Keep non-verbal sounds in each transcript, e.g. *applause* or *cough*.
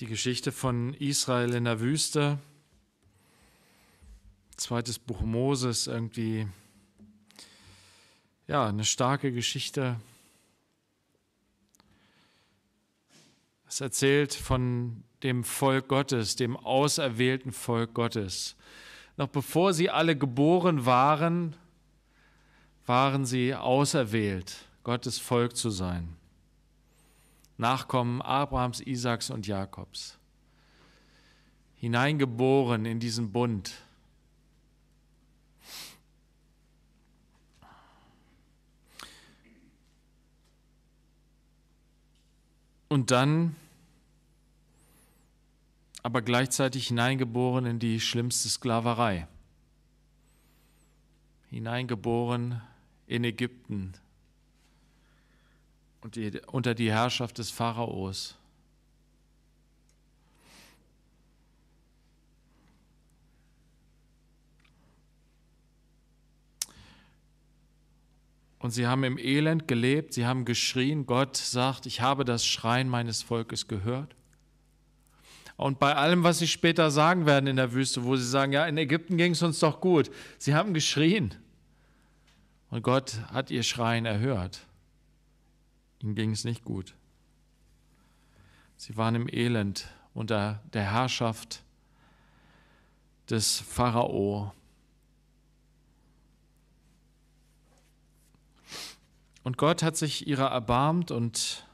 Die Geschichte von Israel in der Wüste. Zweites Buch Moses, irgendwie, ja, eine starke Geschichte. Es erzählt von dem Volk Gottes, dem auserwählten Volk Gottes. Noch bevor sie alle geboren waren, waren sie auserwählt, Gottes Volk zu sein. Nachkommen Abrahams, Isaaks und Jakobs. Hineingeboren in diesen Bund. Und dann aber gleichzeitig hineingeboren in die schlimmste Sklaverei. Hineingeboren in Ägypten, und die, unter die Herrschaft des Pharaos. Und sie haben im Elend gelebt, sie haben geschrien. Gott sagt, ich habe das Schreien meines Volkes gehört. Und bei allem, was sie später sagen werden in der Wüste, wo sie sagen, ja, in Ägypten ging es uns doch gut, sie haben geschrien. Und Gott hat ihr Schreien erhört. Ihnen ging es nicht gut. Sie waren im Elend unter der Herrschaft des Pharao. Und Gott hat sich ihrer erbarmt und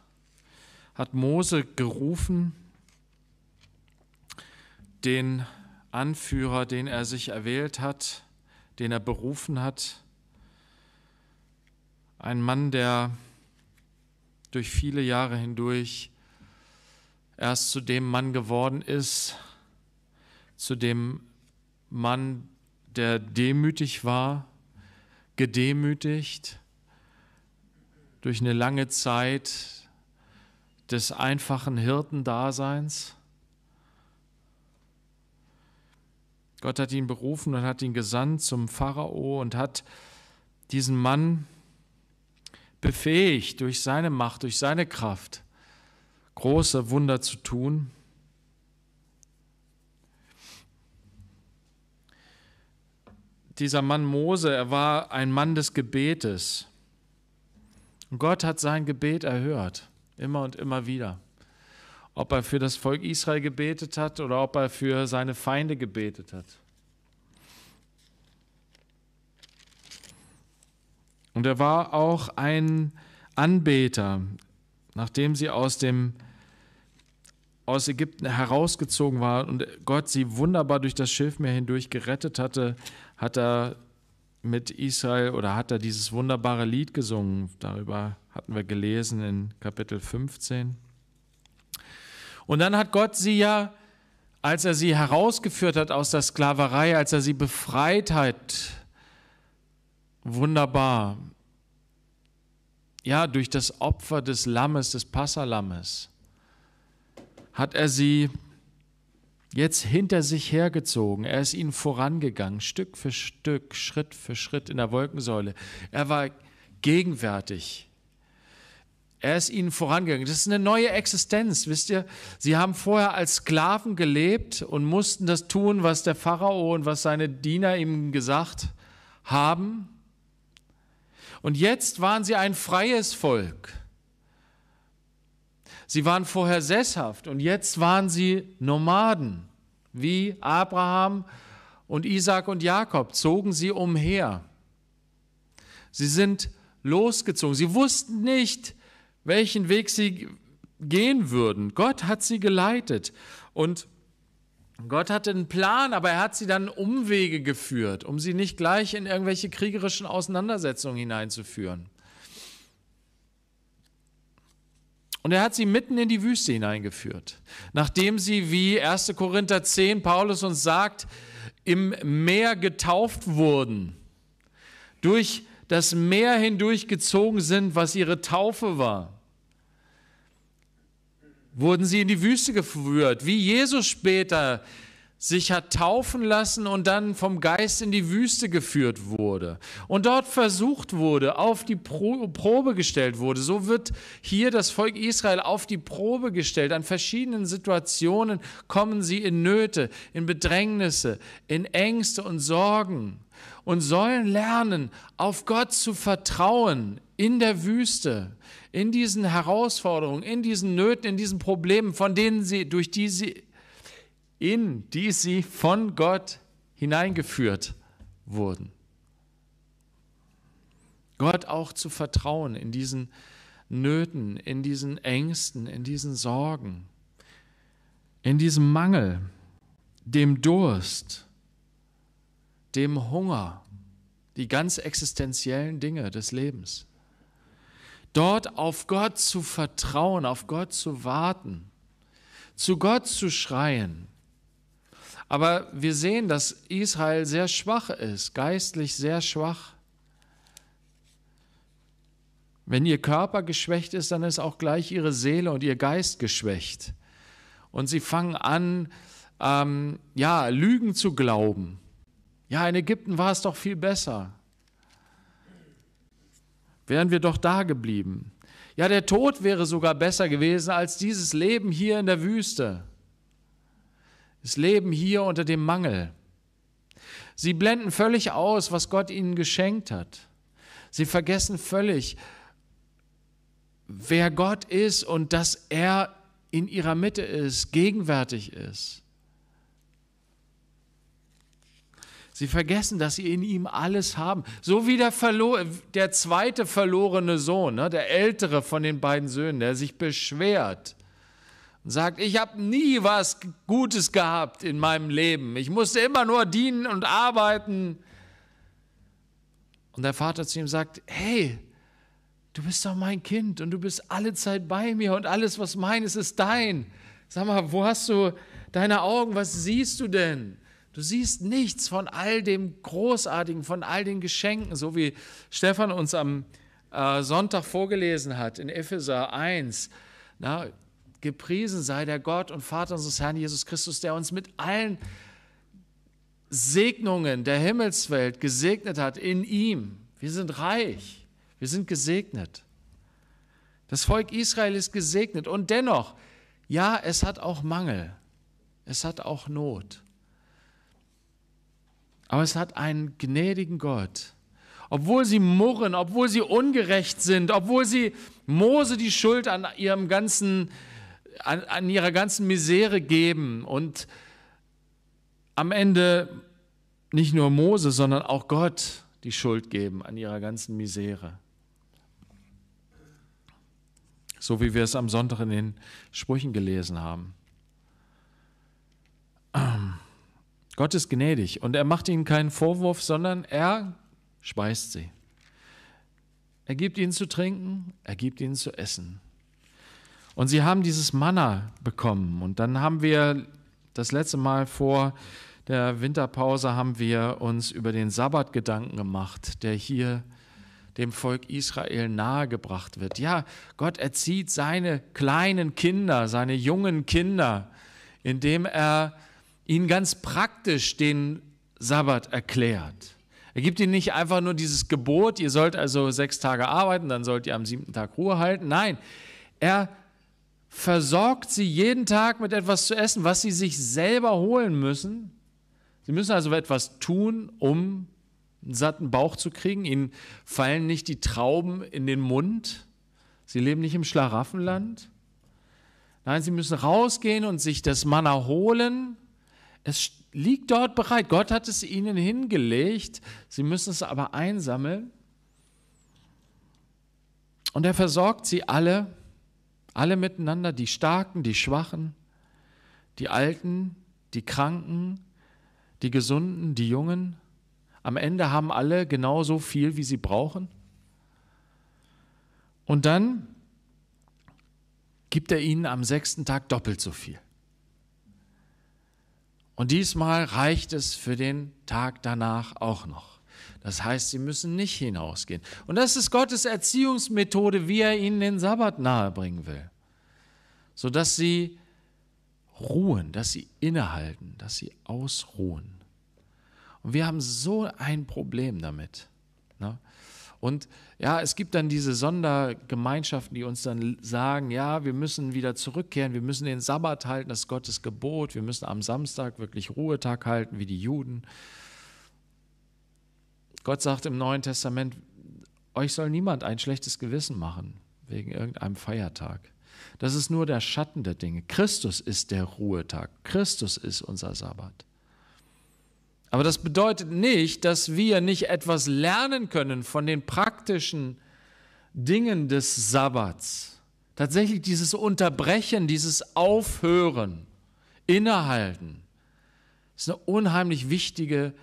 hat Mose gerufen, den Anführer, den er sich erwählt hat, den er berufen hat, ein Mann, der durch viele Jahre hindurch erst zu dem Mann geworden ist, zu dem Mann, der demütig war, gedemütigt, durch eine lange Zeit des einfachen Hirtendaseins. Gott hat ihn berufen und hat ihn gesandt zum Pharao und hat diesen Mann befähigt, durch seine Macht, durch seine Kraft große Wunder zu tun. Dieser Mann Mose, er war ein Mann des Gebetes. Und Gott hat sein Gebet erhört, immer und immer wieder. Ob er für das Volk Israel gebetet hat oder ob er für seine Feinde gebetet hat. Und er war auch ein Anbeter, nachdem sie aus dem aus Ägypten herausgezogen war und Gott sie wunderbar durch das Schilfmeer hindurch gerettet hatte, hat er mit Israel oder hat er dieses wunderbare Lied gesungen. Darüber hatten wir gelesen in Kapitel 15. Und dann hat Gott sie ja, als er sie herausgeführt hat aus der Sklaverei, als er sie befreit hat, wunderbar. Ja, durch das Opfer des Lammes, des Passalammes, hat er sie jetzt hinter sich hergezogen. Er ist ihnen vorangegangen, Stück für Stück, Schritt für Schritt in der Wolkensäule. Er war gegenwärtig. Er ist ihnen vorangegangen. Das ist eine neue Existenz, wisst ihr? Sie haben vorher als Sklaven gelebt und mussten das tun, was der Pharao und was seine Diener ihm gesagt haben. Und jetzt waren sie ein freies Volk. Sie waren vorher sesshaft und jetzt waren sie Nomaden. Wie Abraham und Isaac und Jakob zogen sie umher. Sie sind losgezogen. Sie wussten nicht, welchen Weg sie gehen würden. Gott hat sie geleitet. Und Gott hatte einen Plan, aber er hat sie dann Umwege geführt, um sie nicht gleich in irgendwelche kriegerischen Auseinandersetzungen hineinzuführen. Und er hat sie mitten in die Wüste hineingeführt, nachdem sie, wie 1. Korinther 10 Paulus uns sagt, im Meer getauft wurden, durch das Meer hindurchgezogen sind, was ihre Taufe war wurden sie in die Wüste geführt, wie Jesus später sich hat taufen lassen und dann vom Geist in die Wüste geführt wurde und dort versucht wurde, auf die Pro Probe gestellt wurde. So wird hier das Volk Israel auf die Probe gestellt. An verschiedenen Situationen kommen sie in Nöte, in Bedrängnisse, in Ängste und Sorgen und sollen lernen, auf Gott zu vertrauen in der Wüste, in diesen Herausforderungen, in diesen Nöten, in diesen Problemen, von denen sie, durch die sie, in die sie von Gott hineingeführt wurden. Gott auch zu vertrauen in diesen Nöten, in diesen Ängsten, in diesen Sorgen, in diesem Mangel, dem Durst, dem Hunger, die ganz existenziellen Dinge des Lebens dort auf Gott zu vertrauen, auf Gott zu warten, zu Gott zu schreien. Aber wir sehen, dass Israel sehr schwach ist, geistlich sehr schwach. Wenn ihr Körper geschwächt ist, dann ist auch gleich ihre Seele und ihr Geist geschwächt. Und sie fangen an, ähm, ja, Lügen zu glauben. Ja, in Ägypten war es doch viel besser wären wir doch da geblieben. Ja, der Tod wäre sogar besser gewesen als dieses Leben hier in der Wüste. Das Leben hier unter dem Mangel. Sie blenden völlig aus, was Gott ihnen geschenkt hat. Sie vergessen völlig, wer Gott ist und dass er in ihrer Mitte ist, gegenwärtig ist. Sie vergessen, dass sie in ihm alles haben. So wie der, Verlo der zweite verlorene Sohn, ne, der ältere von den beiden Söhnen, der sich beschwert und sagt, ich habe nie was Gutes gehabt in meinem Leben. Ich musste immer nur dienen und arbeiten. Und der Vater zu ihm sagt, hey, du bist doch mein Kind und du bist alle Zeit bei mir und alles, was mein ist, ist dein. Sag mal, wo hast du deine Augen? Was siehst du denn? Du siehst nichts von all dem Großartigen, von all den Geschenken, so wie Stefan uns am äh, Sonntag vorgelesen hat in Epheser 1. Na, gepriesen sei der Gott und Vater unseres Herrn Jesus Christus, der uns mit allen Segnungen der Himmelswelt gesegnet hat in ihm. Wir sind reich, wir sind gesegnet. Das Volk Israel ist gesegnet und dennoch, ja, es hat auch Mangel, es hat auch Not. Aber es hat einen gnädigen Gott. Obwohl sie murren, obwohl sie ungerecht sind, obwohl sie Mose die Schuld an ihrem ganzen, an, an ihrer ganzen Misere geben und am Ende nicht nur Mose, sondern auch Gott die Schuld geben an ihrer ganzen Misere. So wie wir es am Sonntag in den Sprüchen gelesen haben. Gott ist gnädig und er macht ihnen keinen Vorwurf, sondern er speist sie. Er gibt ihnen zu trinken, er gibt ihnen zu essen. Und sie haben dieses Manna bekommen. Und dann haben wir das letzte Mal vor der Winterpause haben wir uns über den Sabbat Gedanken gemacht, der hier dem Volk Israel nahegebracht wird. Ja, Gott erzieht seine kleinen Kinder, seine jungen Kinder, indem er ihnen ganz praktisch den Sabbat erklärt. Er gibt ihnen nicht einfach nur dieses Gebot, ihr sollt also sechs Tage arbeiten, dann sollt ihr am siebten Tag Ruhe halten. Nein, er versorgt sie jeden Tag mit etwas zu essen, was sie sich selber holen müssen. Sie müssen also etwas tun, um einen satten Bauch zu kriegen. Ihnen fallen nicht die Trauben in den Mund. Sie leben nicht im Schlaraffenland. Nein, sie müssen rausgehen und sich das Manna holen es liegt dort bereit. Gott hat es ihnen hingelegt. Sie müssen es aber einsammeln. Und er versorgt sie alle, alle miteinander, die Starken, die Schwachen, die Alten, die Kranken, die Gesunden, die Jungen. Am Ende haben alle genauso viel, wie sie brauchen. Und dann gibt er ihnen am sechsten Tag doppelt so viel. Und diesmal reicht es für den Tag danach auch noch. Das heißt, sie müssen nicht hinausgehen. Und das ist Gottes Erziehungsmethode, wie er ihnen den Sabbat nahebringen will. Sodass sie ruhen, dass sie innehalten, dass sie ausruhen. Und wir haben so ein Problem damit. Ne? Und ja, es gibt dann diese Sondergemeinschaften, die uns dann sagen, ja, wir müssen wieder zurückkehren, wir müssen den Sabbat halten, das ist Gottes Gebot, wir müssen am Samstag wirklich Ruhetag halten, wie die Juden. Gott sagt im Neuen Testament, euch soll niemand ein schlechtes Gewissen machen wegen irgendeinem Feiertag. Das ist nur der Schatten der Dinge. Christus ist der Ruhetag. Christus ist unser Sabbat. Aber das bedeutet nicht, dass wir nicht etwas lernen können von den praktischen Dingen des Sabbats. Tatsächlich dieses Unterbrechen, dieses Aufhören, Innehalten, ist eine unheimlich wichtige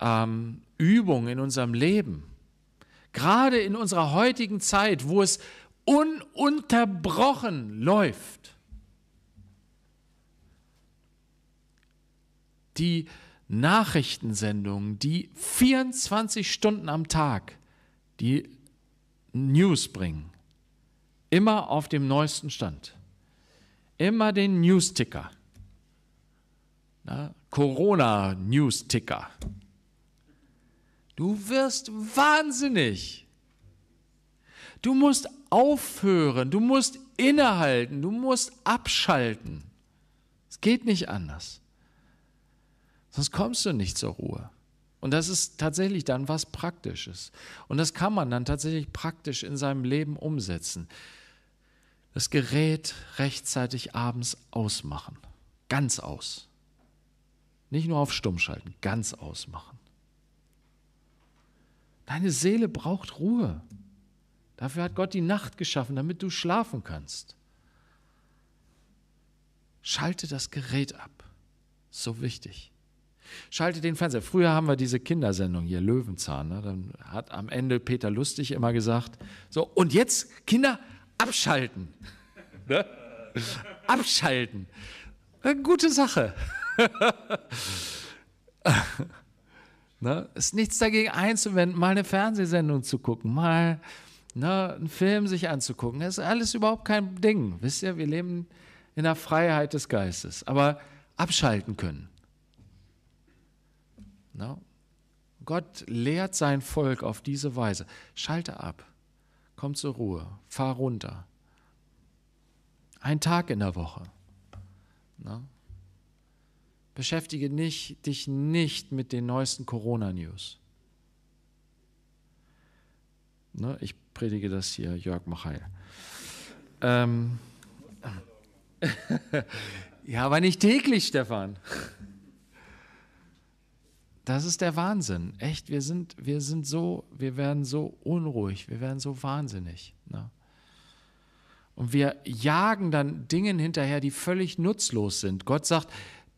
ähm, Übung in unserem Leben. Gerade in unserer heutigen Zeit, wo es ununterbrochen läuft. Die Nachrichtensendungen, die 24 Stunden am Tag die News bringen. Immer auf dem neuesten Stand. Immer den News-Ticker. Corona-News-Ticker. Du wirst wahnsinnig. Du musst aufhören, du musst innehalten, du musst abschalten. Es geht nicht anders. Sonst kommst du nicht zur Ruhe. Und das ist tatsächlich dann was Praktisches. Und das kann man dann tatsächlich praktisch in seinem Leben umsetzen. Das Gerät rechtzeitig abends ausmachen. Ganz aus. Nicht nur auf Stumm schalten, ganz ausmachen. Deine Seele braucht Ruhe. Dafür hat Gott die Nacht geschaffen, damit du schlafen kannst. Schalte das Gerät ab. So wichtig. Schalte den Fernseher. Früher haben wir diese Kindersendung hier, Löwenzahn. Ne? Dann hat am Ende Peter Lustig immer gesagt: So, und jetzt, Kinder, abschalten. Ne? abschalten. Eine gute Sache. *laughs* ne? Ist nichts dagegen einzuwenden, mal eine Fernsehsendung zu gucken, mal ne, einen Film sich anzugucken. Das ist alles überhaupt kein Ding. Wisst ihr, wir leben in der Freiheit des Geistes. Aber abschalten können. No? Ne? Gott lehrt sein Volk auf diese Weise. Schalte ab, komm zur Ruhe, fahr runter. Ein Tag in der Woche. No? Ne? Beschäftige nicht, dich nicht mit den neuesten Corona-News. Ne, ich predige das hier, Jörg Machail. Ähm, *laughs* ja, aber nicht täglich, Stefan das ist der Wahnsinn. Echt, wir sind, wir sind so, wir werden so unruhig, wir werden so wahnsinnig. Ne? Und wir jagen dann Dingen hinterher, die völlig nutzlos sind. Gott sagt,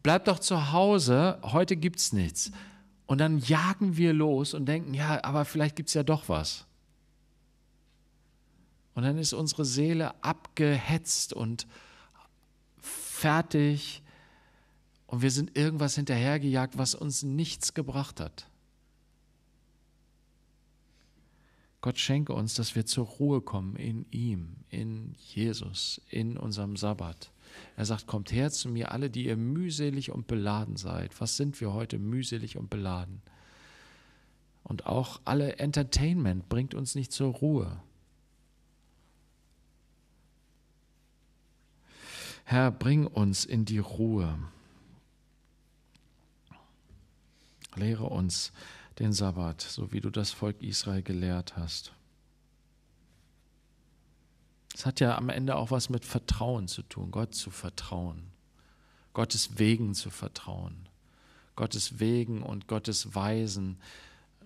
bleib doch zu Hause, heute gibt es nichts. Und dann jagen wir los und denken, ja, aber vielleicht gibt es ja doch was. Und dann ist unsere Seele abgehetzt und fertig und wir sind irgendwas hinterhergejagt, was uns nichts gebracht hat. Gott schenke uns, dass wir zur Ruhe kommen in ihm, in Jesus, in unserem Sabbat. Er sagt, kommt her zu mir, alle, die ihr mühselig und beladen seid. Was sind wir heute mühselig und beladen? Und auch alle Entertainment bringt uns nicht zur Ruhe. Herr, bring uns in die Ruhe. Lehre uns den Sabbat, so wie du das Volk Israel gelehrt hast. Es hat ja am Ende auch was mit Vertrauen zu tun, Gott zu vertrauen, Gottes Wegen zu vertrauen, Gottes Wegen und Gottes Weisen,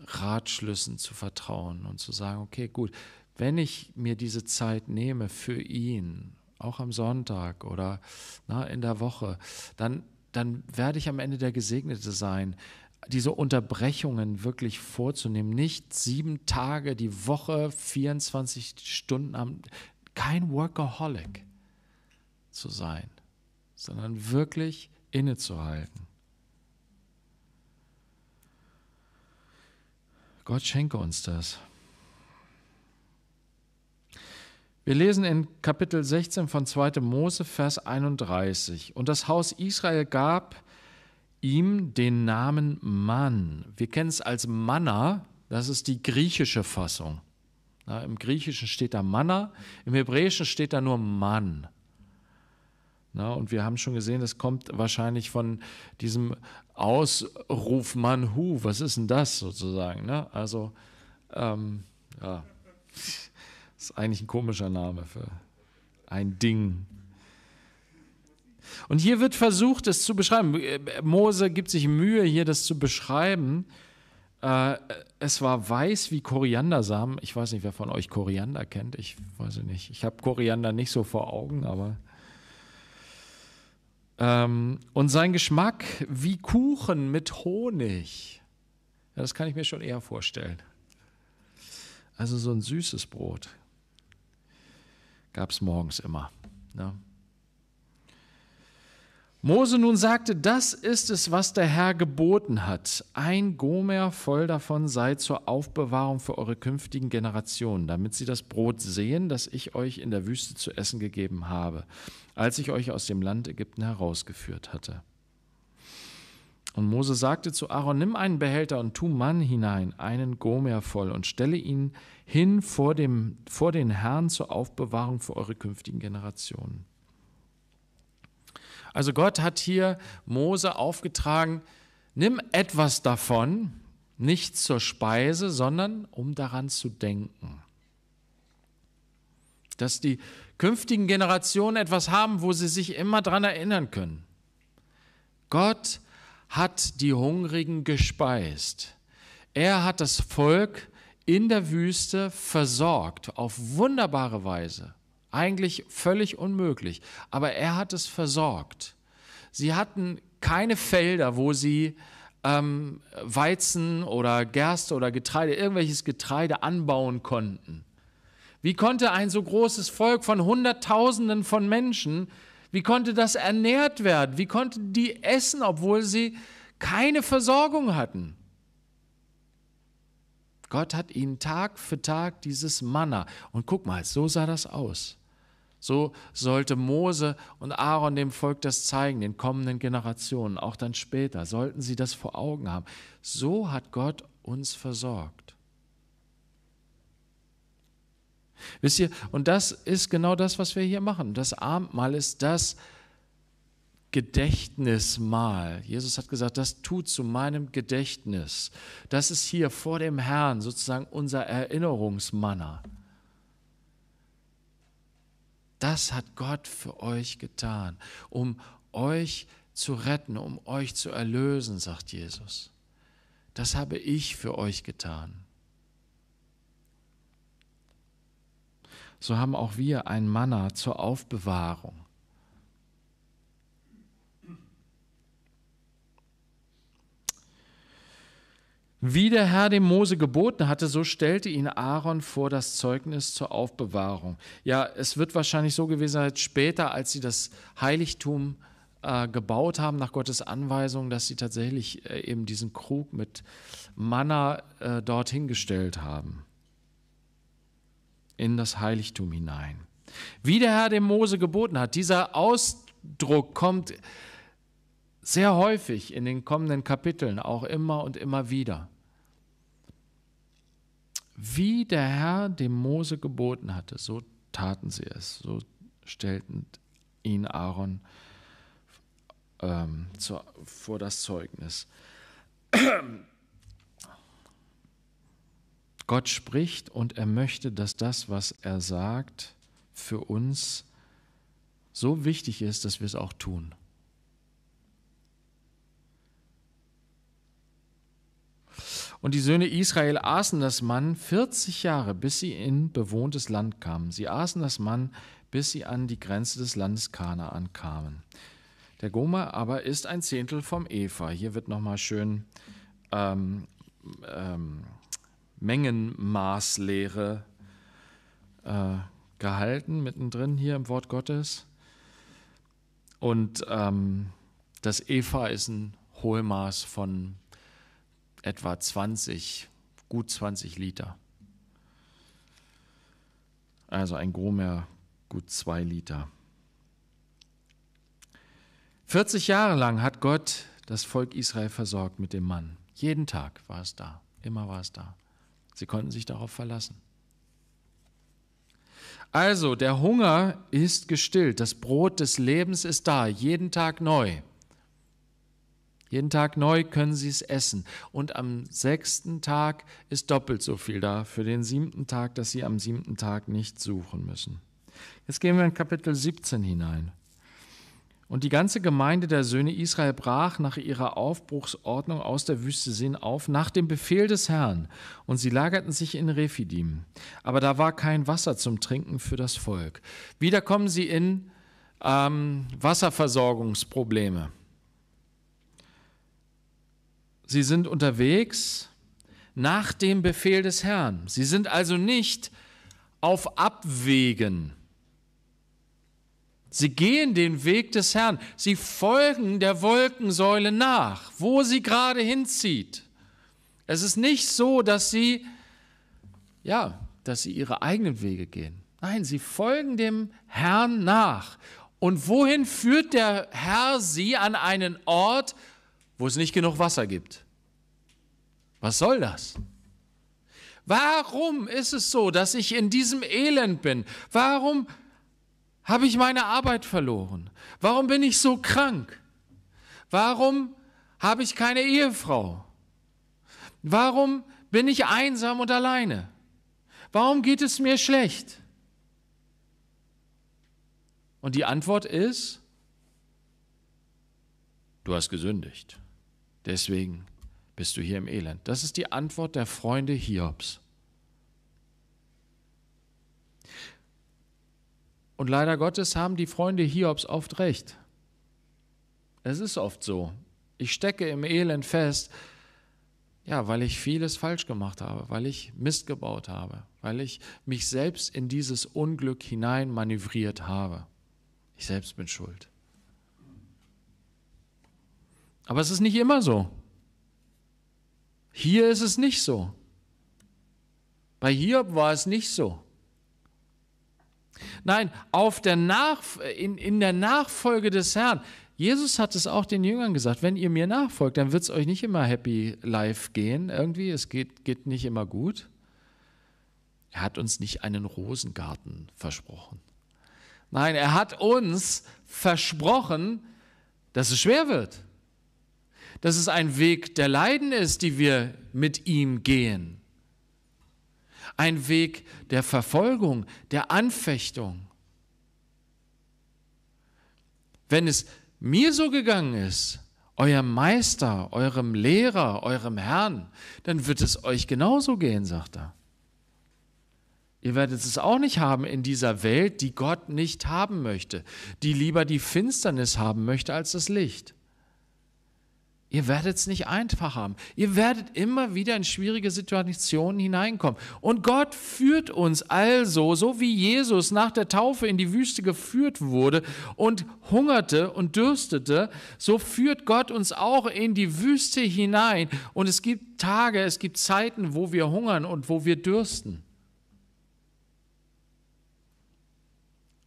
Ratschlüssen zu vertrauen und zu sagen, okay, gut, wenn ich mir diese Zeit nehme für ihn, auch am Sonntag oder na, in der Woche, dann, dann werde ich am Ende der Gesegnete sein, diese Unterbrechungen wirklich vorzunehmen. Nicht sieben Tage die Woche, 24 Stunden am, kein Workaholic zu sein, sondern wirklich innezuhalten. Gott schenke uns das. Wir lesen in Kapitel 16 von 2. Mose, Vers 31. Und das Haus Israel gab ihm den Namen Mann. Wir kennen es als Manna, das ist die griechische Fassung. Ja, Im Griechischen steht da Manna, im Hebräischen steht da nur Mann. Ja, und wir haben schon gesehen, das kommt wahrscheinlich von diesem Ausruf Manhu, was ist denn das sozusagen? Ne? Also, ähm, ja, das *laughs* ist eigentlich ein komischer Name für ein Ding. Und hier wird versucht, es zu beschreiben. Äh, Mose gibt sich Mühe, hier das zu beschreiben. Äh, es war weiß wie Koriandersamen. Ich weiß nicht, wer von euch Koriander kennt. Ich weiß nicht. Ich habe Koriander nicht so vor Augen, aber. Ähm, und sein Geschmack wie Kuchen mit Honig. Ja, das kann ich mir schon eher vorstellen. Also so ein süßes Brot gab es morgens immer. Ne? Mose nun sagte, das ist es, was der Herr geboten hat. Ein Gomer voll davon sei zur Aufbewahrung für eure künftigen Generationen, damit sie das Brot sehen, das ich euch in der Wüste zu essen gegeben habe, als ich euch aus dem Land Ägypten herausgeführt hatte. Und Mose sagte zu Aaron, nimm einen Behälter und tu Mann hinein, einen Gomer voll, und stelle ihn hin vor, dem, vor den Herrn zur Aufbewahrung für eure künftigen Generationen. Also Gott hat hier Mose aufgetragen, nimm etwas davon, nicht zur Speise, sondern um daran zu denken. Dass die künftigen Generationen etwas haben, wo sie sich immer daran erinnern können. Gott hat die Hungrigen gespeist. Er hat das Volk in der Wüste versorgt auf wunderbare Weise. Eigentlich völlig unmöglich. Aber er hat es versorgt. Sie hatten keine Felder, wo sie ähm, Weizen oder Gerste oder Getreide, irgendwelches Getreide anbauen konnten. Wie konnte ein so großes Volk von Hunderttausenden von Menschen, wie konnte das ernährt werden? Wie konnten die essen, obwohl sie keine Versorgung hatten? Gott hat ihnen Tag für Tag dieses Manna. Und guck mal, so sah das aus. So sollte Mose und Aaron dem Volk das zeigen, den kommenden Generationen, auch dann später, sollten sie das vor Augen haben. So hat Gott uns versorgt. Wisst ihr, und das ist genau das, was wir hier machen. Das Abendmahl ist das Gedächtnismahl. Jesus hat gesagt, das tut zu meinem Gedächtnis. Das ist hier vor dem Herrn sozusagen unser Erinnerungsmanner. Das hat Gott für euch getan, um euch zu retten, um euch zu erlösen, sagt Jesus. Das habe ich für euch getan. So haben auch wir ein Manna zur Aufbewahrung. Wie der Herr dem Mose geboten hatte, so stellte ihn Aaron vor das Zeugnis zur Aufbewahrung. Ja, es wird wahrscheinlich so gewesen sein, später, als sie das Heiligtum äh, gebaut haben, nach Gottes Anweisung, dass sie tatsächlich äh, eben diesen Krug mit Manna äh, dorthin gestellt haben. In das Heiligtum hinein. Wie der Herr dem Mose geboten hat, dieser Ausdruck kommt sehr häufig in den kommenden Kapiteln, auch immer und immer wieder. Wie der Herr dem Mose geboten hatte, so taten sie es, so stellten ihn Aaron ähm, zu, vor das Zeugnis. Gott spricht und er möchte, dass das, was er sagt, für uns so wichtig ist, dass wir es auch tun. Und die Söhne Israel aßen das Mann 40 Jahre, bis sie in bewohntes Land kamen. Sie aßen das Mann, bis sie an die Grenze des Landes Kana ankamen. Der Gomer aber ist ein Zehntel vom Eva. Hier wird nochmal schön ähm, ähm, Mengenmaßlehre äh, gehalten, mittendrin hier im Wort Gottes. Und ähm, das Eva ist ein Hohlmaß von etwa 20, gut 20 Liter. Also ein Gromer gut 2 Liter. 40 Jahre lang hat Gott das Volk Israel versorgt mit dem Mann. Jeden Tag war es da, immer war es da. Sie konnten sich darauf verlassen. Also, der Hunger ist gestillt, das Brot des Lebens ist da, jeden Tag neu. Jeden Tag neu können sie es essen. Und am sechsten Tag ist doppelt so viel da für den siebten Tag, dass sie am siebten Tag nicht suchen müssen. Jetzt gehen wir in Kapitel 17 hinein. Und die ganze Gemeinde der Söhne Israel brach nach ihrer Aufbruchsordnung aus der Wüste Sin auf, nach dem Befehl des Herrn, und sie lagerten sich in Refidim. Aber da war kein Wasser zum Trinken für das Volk. Wieder kommen sie in ähm, Wasserversorgungsprobleme. Sie sind unterwegs nach dem Befehl des Herrn. Sie sind also nicht auf Abwegen. Sie gehen den Weg des Herrn. Sie folgen der Wolkensäule nach, wo sie gerade hinzieht. Es ist nicht so, dass sie, ja, dass sie ihre eigenen Wege gehen. Nein, sie folgen dem Herrn nach. Und wohin führt der Herr sie an einen Ort, wo es nicht genug Wasser gibt. Was soll das? Warum ist es so, dass ich in diesem Elend bin? Warum habe ich meine Arbeit verloren? Warum bin ich so krank? Warum habe ich keine Ehefrau? Warum bin ich einsam und alleine? Warum geht es mir schlecht? Und die Antwort ist, du hast gesündigt. Deswegen bist du hier im Elend. Das ist die Antwort der Freunde Hiobs. Und leider Gottes haben die Freunde Hiobs oft recht. Es ist oft so. Ich stecke im Elend fest, ja, weil ich vieles falsch gemacht habe, weil ich Mist gebaut habe, weil ich mich selbst in dieses Unglück hinein manövriert habe. Ich selbst bin schuld. Aber es ist nicht immer so. Hier ist es nicht so. Bei Hiob war es nicht so. Nein, auf der Nach in, in der Nachfolge des Herrn. Jesus hat es auch den Jüngern gesagt, wenn ihr mir nachfolgt, dann wird es euch nicht immer happy life gehen. Irgendwie, es geht, geht nicht immer gut. Er hat uns nicht einen Rosengarten versprochen. Nein, er hat uns versprochen, dass es schwer wird dass es ein Weg der Leiden ist, die wir mit ihm gehen. Ein Weg der Verfolgung, der Anfechtung. Wenn es mir so gegangen ist, eurem Meister, eurem Lehrer, eurem Herrn, dann wird es euch genauso gehen, sagt er. Ihr werdet es auch nicht haben in dieser Welt, die Gott nicht haben möchte, die lieber die Finsternis haben möchte als das Licht. Ihr werdet es nicht einfach haben. Ihr werdet immer wieder in schwierige Situationen hineinkommen. Und Gott führt uns also, so wie Jesus nach der Taufe in die Wüste geführt wurde und hungerte und dürstete, so führt Gott uns auch in die Wüste hinein. Und es gibt Tage, es gibt Zeiten, wo wir hungern und wo wir dürsten.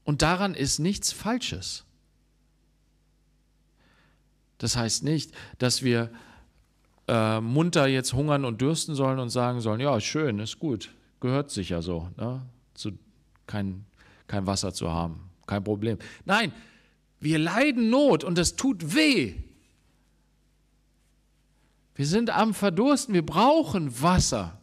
Und daran ist nichts Falsches. Das heißt nicht, dass wir äh, munter jetzt hungern und dürsten sollen und sagen sollen, ja, schön, ist gut, gehört sich ja so, ne? zu, kein, kein Wasser zu haben, kein Problem. Nein, wir leiden Not und es tut weh. Wir sind am Verdursten, wir brauchen Wasser.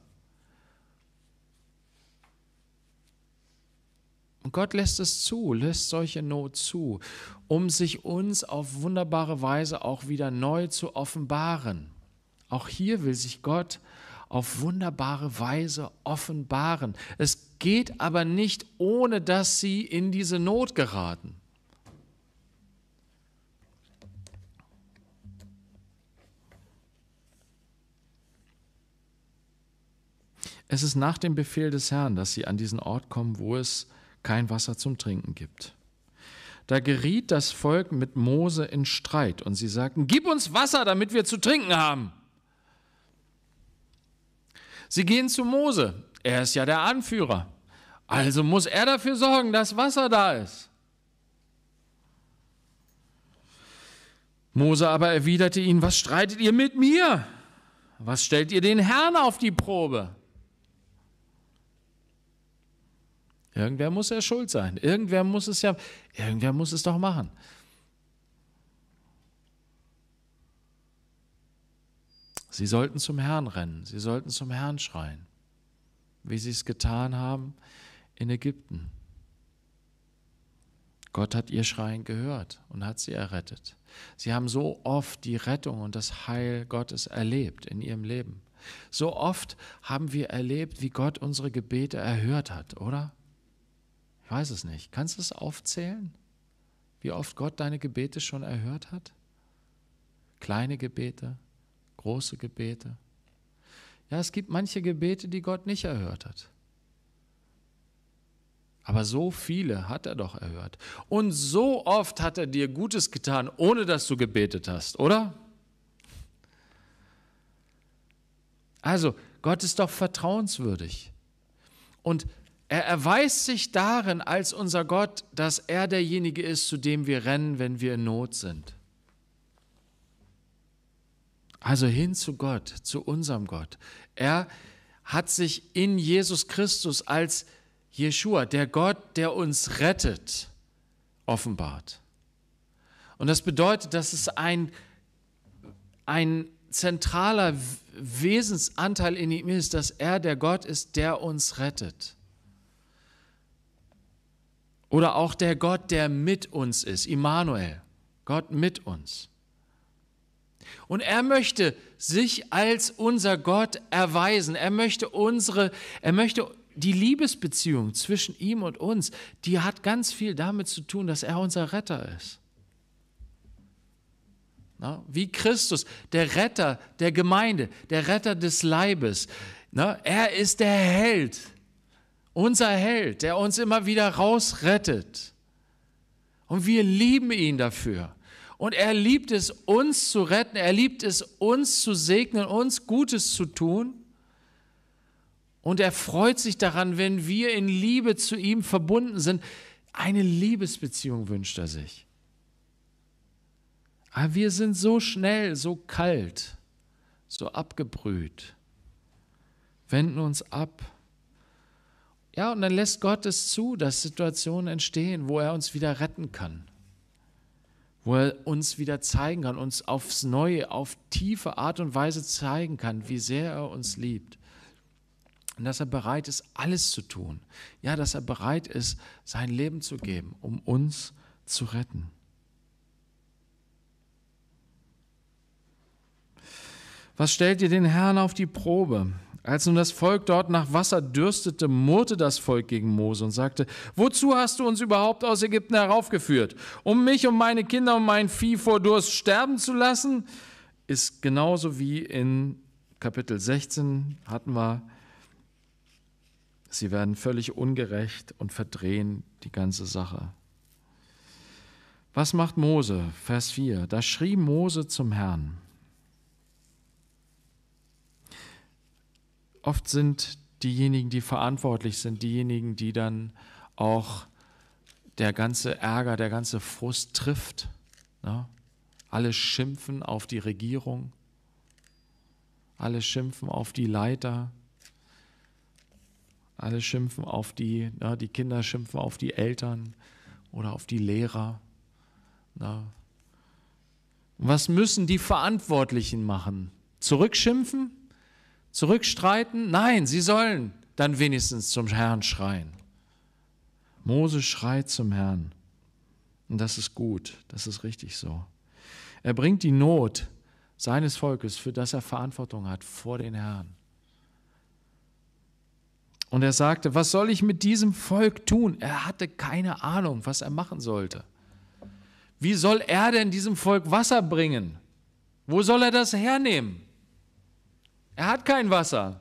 Und Gott lässt es zu, lässt solche Not zu, um sich uns auf wunderbare Weise auch wieder neu zu offenbaren. Auch hier will sich Gott auf wunderbare Weise offenbaren. Es geht aber nicht, ohne dass sie in diese Not geraten. Es ist nach dem Befehl des Herrn, dass sie an diesen Ort kommen, wo es kein Wasser zum Trinken gibt. Da geriet das Volk mit Mose in Streit und sie sagten, gib uns Wasser, damit wir zu trinken haben. Sie gehen zu Mose, er ist ja der Anführer, also muss er dafür sorgen, dass Wasser da ist. Mose aber erwiderte ihnen, was streitet ihr mit mir? Was stellt ihr den Herrn auf die Probe? Irgendwer muss ja schuld sein. Irgendwer muss es ja, irgendwer muss es doch machen. Sie sollten zum Herrn rennen, sie sollten zum Herrn schreien, wie sie es getan haben in Ägypten. Gott hat ihr Schreien gehört und hat sie errettet. Sie haben so oft die Rettung und das Heil Gottes erlebt in ihrem Leben. So oft haben wir erlebt, wie Gott unsere Gebete erhört hat, oder? Ich weiß es nicht. Kannst du es aufzählen? Wie oft Gott deine Gebete schon erhört hat? Kleine Gebete, große Gebete. Ja, es gibt manche Gebete, die Gott nicht erhört hat. Aber so viele hat er doch erhört. Und so oft hat er dir Gutes getan, ohne dass du gebetet hast, oder? Also, Gott ist doch vertrauenswürdig. Und er erweist sich darin als unser Gott, dass er derjenige ist, zu dem wir rennen, wenn wir in Not sind. Also hin zu Gott, zu unserem Gott. Er hat sich in Jesus Christus als Jeshua, der Gott, der uns rettet, offenbart. Und das bedeutet, dass es ein, ein zentraler Wesensanteil in ihm ist, dass er der Gott ist, der uns rettet. Oder auch der Gott, der mit uns ist, Immanuel, Gott mit uns. Und er möchte sich als unser Gott erweisen. Er möchte unsere, er möchte die Liebesbeziehung zwischen ihm und uns, die hat ganz viel damit zu tun, dass er unser Retter ist. Na, wie Christus, der Retter der Gemeinde, der Retter des Leibes. Na, er ist der Held unser Held, der uns immer wieder rausrettet. Und wir lieben ihn dafür. Und er liebt es, uns zu retten, er liebt es, uns zu segnen, uns Gutes zu tun. Und er freut sich daran, wenn wir in Liebe zu ihm verbunden sind. Eine Liebesbeziehung wünscht er sich. Aber wir sind so schnell, so kalt, so abgebrüht, wenden uns ab ja, und dann lässt Gott es zu, dass Situationen entstehen, wo er uns wieder retten kann, wo er uns wieder zeigen kann, uns aufs Neue, auf tiefe Art und Weise zeigen kann, wie sehr er uns liebt. Und dass er bereit ist, alles zu tun. Ja, dass er bereit ist, sein Leben zu geben, um uns zu retten. Was stellt ihr den Herrn auf die Probe? Als nun das Volk dort nach Wasser dürstete, murrte das Volk gegen Mose und sagte, wozu hast du uns überhaupt aus Ägypten heraufgeführt? Um mich und meine Kinder und mein Vieh vor Durst sterben zu lassen? Ist genauso wie in Kapitel 16 hatten wir, sie werden völlig ungerecht und verdrehen die ganze Sache. Was macht Mose? Vers 4. Da schrie Mose zum Herrn. oft sind diejenigen, die verantwortlich sind, diejenigen, die dann auch der ganze Ärger, der ganze Frust trifft. Ne? Alle schimpfen auf die Regierung, alle schimpfen auf die Leiter, alle schimpfen auf die, ne? die Kinder schimpfen auf die Eltern oder auf die Lehrer. Ne? was müssen die Verantwortlichen machen? Zurückschimpfen? zurückstreiten? Nein, sie sollen dann wenigstens zum Herrn schreien. Mose schreit zum Herrn. Und das ist gut, das ist richtig so. Er bringt die Not seines Volkes, für das er Verantwortung hat, vor den Herrn. Und er sagte, was soll ich mit diesem Volk tun? Er hatte keine Ahnung, was er machen sollte. Wie soll er denn diesem Volk Wasser bringen? Wo soll er das hernehmen? Er hat kein Wasser.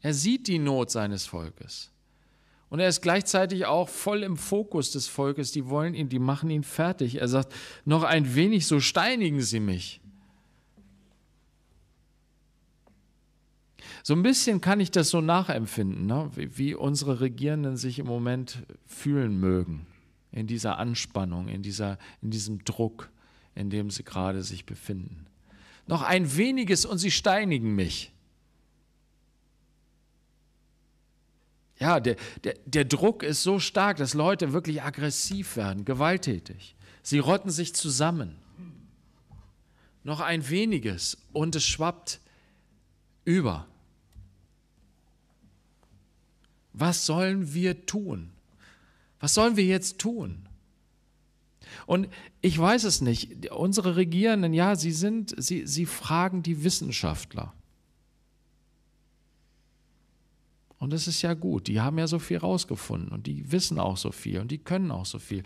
Er sieht die Not seines Volkes. Und er ist gleichzeitig auch voll im Fokus des Volkes. Die wollen ihn, die machen ihn fertig. Er sagt, noch ein wenig, so steinigen sie mich. So ein bisschen kann ich das so nachempfinden, ne? wie, wie unsere Regierenden sich im Moment fühlen mögen. In dieser Anspannung, in, dieser, in diesem Druck, in dem sie gerade sich befinden noch ein weniges und sie steinigen mich. Ja, der, der, der Druck ist so stark, dass Leute wirklich aggressiv werden, gewalttätig. Sie rotten sich zusammen. Noch ein weniges und es schwappt über. Was sollen wir tun? Was sollen wir jetzt tun? Und ich weiß es nicht. Unsere Regierenden, ja, sie sind, sie, sie fragen die Wissenschaftler. Und das ist ja gut. Die haben ja so viel rausgefunden und die wissen auch so viel und die können auch so viel.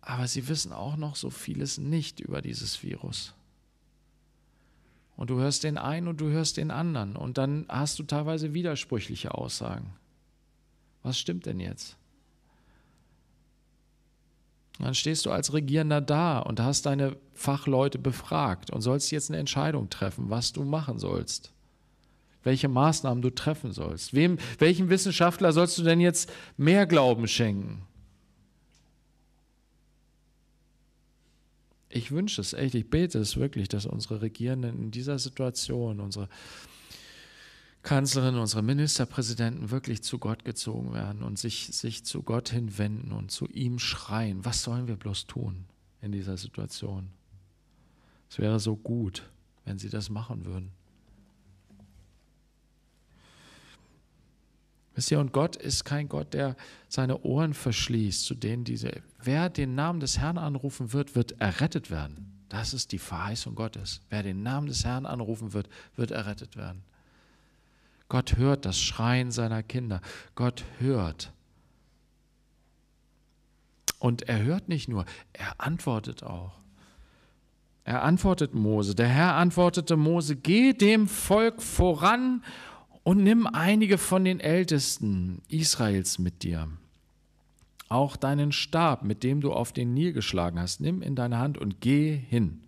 Aber sie wissen auch noch so vieles nicht über dieses Virus. Und du hörst den einen und du hörst den anderen. Und dann hast du teilweise widersprüchliche Aussagen. Was stimmt denn jetzt? Dann stehst du als Regierender da und hast deine Fachleute befragt und sollst jetzt eine Entscheidung treffen, was du machen sollst, welche Maßnahmen du treffen sollst. Wem, welchem Wissenschaftler sollst du denn jetzt mehr Glauben schenken? Ich wünsche es echt, ich bete es wirklich, dass unsere Regierenden in dieser Situation, unsere Kanzlerin, unsere Ministerpräsidenten wirklich zu Gott gezogen werden und sich, sich zu Gott hinwenden und zu ihm schreien. Was sollen wir bloß tun in dieser Situation? Es wäre so gut, wenn sie das machen würden. Wisst ihr, und Gott ist kein Gott, der seine Ohren verschließt zu denen, diese. Wer den Namen des Herrn anrufen wird, wird errettet werden. Das ist die Verheißung Gottes. Wer den Namen des Herrn anrufen wird, wird errettet werden. Gott hört das Schreien seiner Kinder. Gott hört. Und er hört nicht nur, er antwortet auch. Er antwortet Mose. Der Herr antwortete Mose, geh dem Volk voran und nimm einige von den Ältesten Israels mit dir. Auch deinen Stab, mit dem du auf den Nil geschlagen hast, nimm in deine Hand und geh hin.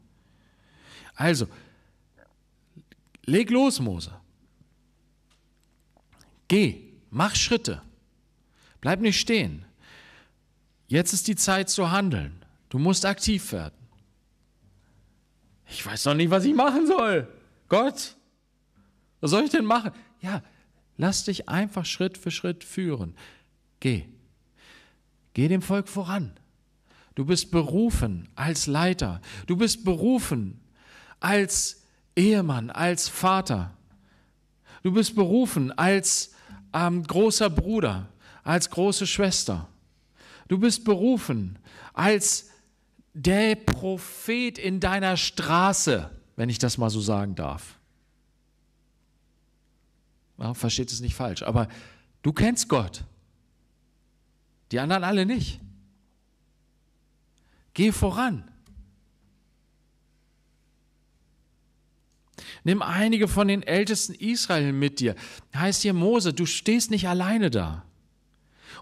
Also, leg los, Mose. Geh, mach Schritte. Bleib nicht stehen. Jetzt ist die Zeit zu handeln. Du musst aktiv werden. Ich weiß noch nicht, was ich machen soll. Gott, was soll ich denn machen? Ja, lass dich einfach Schritt für Schritt führen. Geh. Geh dem Volk voran. Du bist berufen als Leiter. Du bist berufen als Ehemann, als Vater. Du bist berufen als ähm, großer Bruder, als große Schwester. Du bist berufen als der Prophet in deiner Straße, wenn ich das mal so sagen darf. Ja, versteht es nicht falsch, aber du kennst Gott. Die anderen alle nicht. Geh voran. Nimm einige von den Ältesten Israel mit dir. Heißt hier Mose, du stehst nicht alleine da.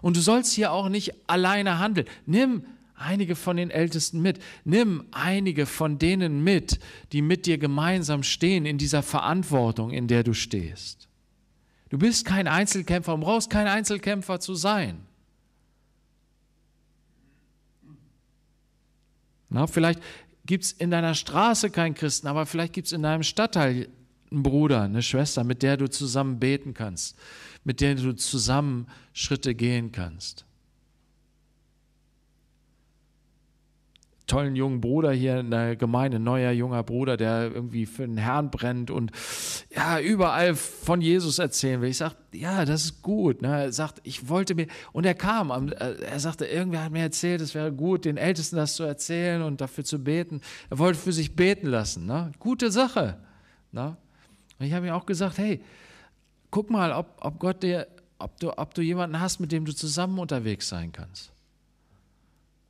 Und du sollst hier auch nicht alleine handeln. Nimm einige von den Ältesten mit. Nimm einige von denen mit, die mit dir gemeinsam stehen in dieser Verantwortung, in der du stehst. Du bist kein Einzelkämpfer und brauchst kein Einzelkämpfer zu sein. Na, vielleicht gibt es in deiner Straße keinen Christen, aber vielleicht gibt es in deinem Stadtteil einen Bruder, eine Schwester, mit der du zusammen beten kannst, mit der du zusammen Schritte gehen kannst. tollen jungen Bruder hier in der Gemeinde, neuer junger Bruder, der irgendwie für den Herrn brennt und ja, überall von Jesus erzählen will. Ich sage, ja, das ist gut. Ne? Er sagt, ich wollte mir, und er kam, äh, er sagte, irgendwer hat mir erzählt, es wäre gut, den Ältesten das zu erzählen und dafür zu beten. Er wollte für sich beten lassen. Ne? Gute Sache. Ne? Und ich habe ihm auch gesagt, hey, guck mal, ob, ob Gott dir, ob du, ob du jemanden hast, mit dem du zusammen unterwegs sein kannst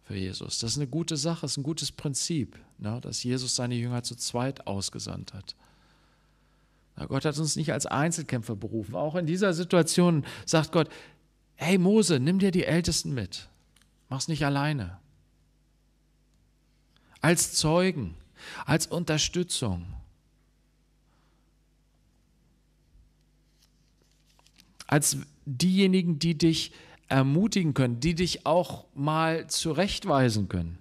für Jesus. Das ist eine gute Sache, das ist ein gutes Prinzip, ne, dass Jesus seine Jünger zu zweit ausgesandt hat. Na, Gott hat uns nicht als Einzelkämpfer berufen. Auch in dieser Situation sagt Gott, hey Mose, nimm dir die Ältesten mit. Mach's nicht alleine. Als Zeugen, als Unterstützung. Als diejenigen, die dich ermutigen können, die dich auch mal zurechtweisen können.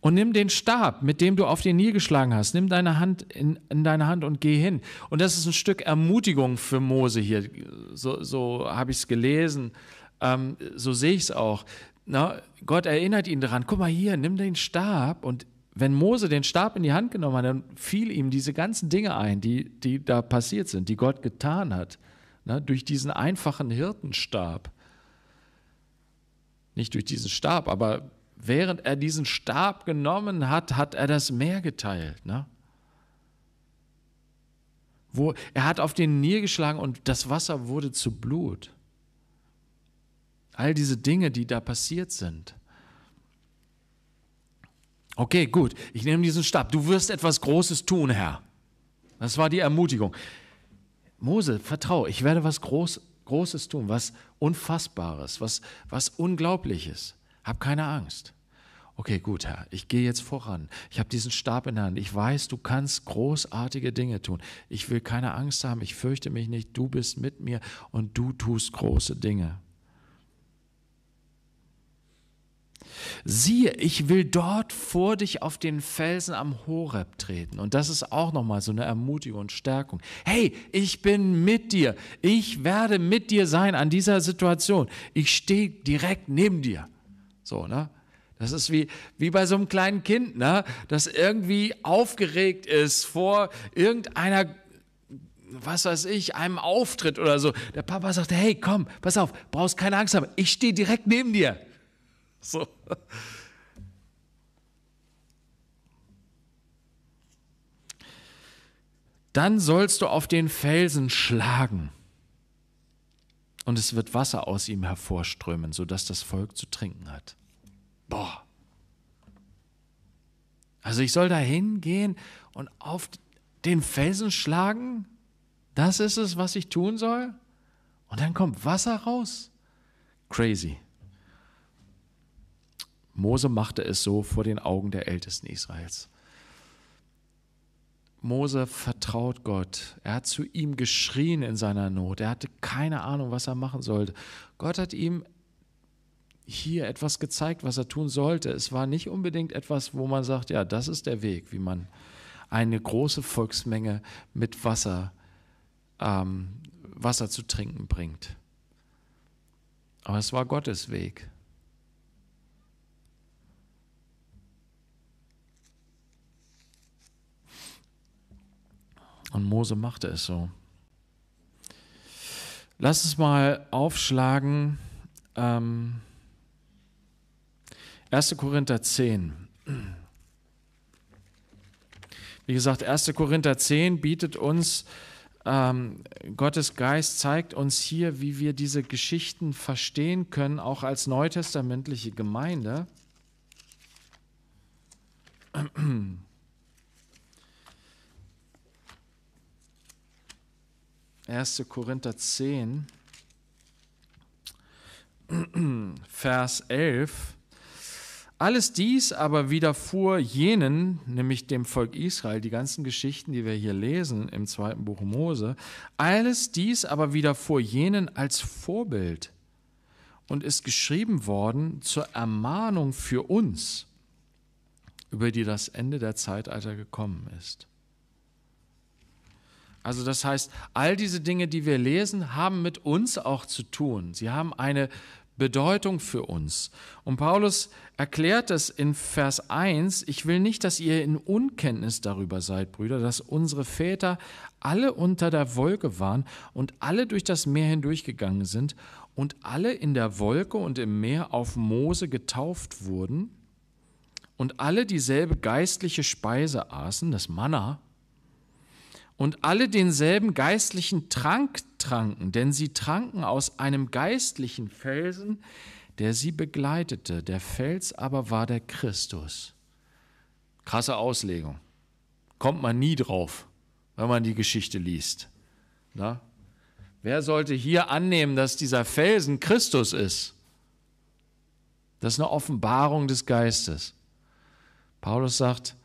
Und nimm den Stab, mit dem du auf den Nil geschlagen hast, nimm deine Hand in, in, deine Hand und geh hin. Und das ist ein Stück Ermutigung für Mose hier. So, so habe ich es gelesen, ähm, so sehe ich es auch. Na, Gott erinnert ihn daran, guck mal hier, nimm den Stab und wenn Mose den Stab in die Hand genommen hat, dann fiel ihm diese ganzen Dinge ein, die, die da passiert sind, die Gott getan hat, ne, durch diesen einfachen Hirtenstab. Nicht durch diesen Stab, aber während er diesen Stab genommen hat, hat er das Meer geteilt. Ne? Wo, er hat auf den Nier geschlagen und das Wasser wurde zu Blut. All diese Dinge, die da passiert sind. Okay, gut, ich nehme diesen Stab. Du wirst etwas Großes tun, Herr. Das war die Ermutigung. Mose, vertraue, ich werde was Groß, Großes tun, was Unfassbares, was, was Unglaubliches. Hab keine Angst. Okay, gut, Herr, ich gehe jetzt voran. Ich habe diesen Stab in der Hand. Ich weiß, du kannst großartige Dinge tun. Ich will keine Angst haben. Ich fürchte mich nicht. Du bist mit mir und du tust große Dinge. Siehe, ich will dort vor dich auf den Felsen am Horeb treten. Und das ist auch nochmal so eine Ermutigung und Stärkung. Hey, ich bin mit dir. Ich werde mit dir sein an dieser Situation. Ich stehe direkt neben dir. So, ne? Das ist wie, wie bei so einem kleinen Kind, ne? das irgendwie aufgeregt ist vor irgendeiner was weiß ich, einem Auftritt oder so. Der Papa sagt, hey, komm, pass auf, brauchst keine Angst haben. Ich stehe direkt neben dir so. Dann sollst du auf den Felsen schlagen und es wird Wasser aus ihm hervorströmen, sodass das Volk zu trinken hat. Boah. Also ich soll da hingehen und auf den Felsen schlagen? Das ist es, was ich tun soll? Und dann kommt Wasser raus? Crazy. Mose machte es so vor den Augen der Ältesten Israels. Mose vertraut Gott. Er hat zu ihm geschrien in seiner Not. Er hatte keine Ahnung, was er machen sollte. Gott hat ihm hier etwas gezeigt, was er tun sollte. Es war nicht unbedingt etwas, wo man sagt, ja, das ist der Weg, wie man eine große Volksmenge mit Wasser, ähm, Wasser zu trinken bringt. Aber es war Gottes Weg. Und Mose machte es so. Lass uns mal aufschlagen. Ähm, 1. Korinther 10. Wie gesagt, 1. Korinther 10 bietet uns, ähm, Gottes Geist zeigt uns hier, wie wir diese Geschichten verstehen können, auch als neutestamentliche Gemeinde. 1. Korinther 10, *clears throat* Vers 11. Alles dies aber widerfuhr jenen, nämlich dem Volk Israel, die ganzen Geschichten, die wir hier lesen im zweiten Buch Mose, alles dies aber widerfuhr jenen als Vorbild und ist geschrieben worden zur Ermahnung für uns, über die das Ende der Zeitalter gekommen ist. Also das heißt, all diese Dinge, die wir lesen, haben mit uns auch zu tun. Sie haben eine Bedeutung für uns. Und Paulus erklärt es in Vers 1, ich will nicht, dass ihr in Unkenntnis darüber seid, Brüder, dass unsere Väter alle unter der Wolke waren und alle durch das Meer hindurchgegangen sind und alle in der Wolke und im Meer auf Mose getauft wurden und alle dieselbe geistliche Speise aßen, das Manna, und alle denselben geistlichen Trank tranken, denn sie tranken aus einem geistlichen Felsen, der sie begleitete. Der Fels aber war der Christus. Krasse Auslegung. Kommt man nie drauf, wenn man die Geschichte liest. Na? Wer sollte hier annehmen, dass dieser Felsen Christus ist? Das ist eine Offenbarung des Geistes. Paulus sagt,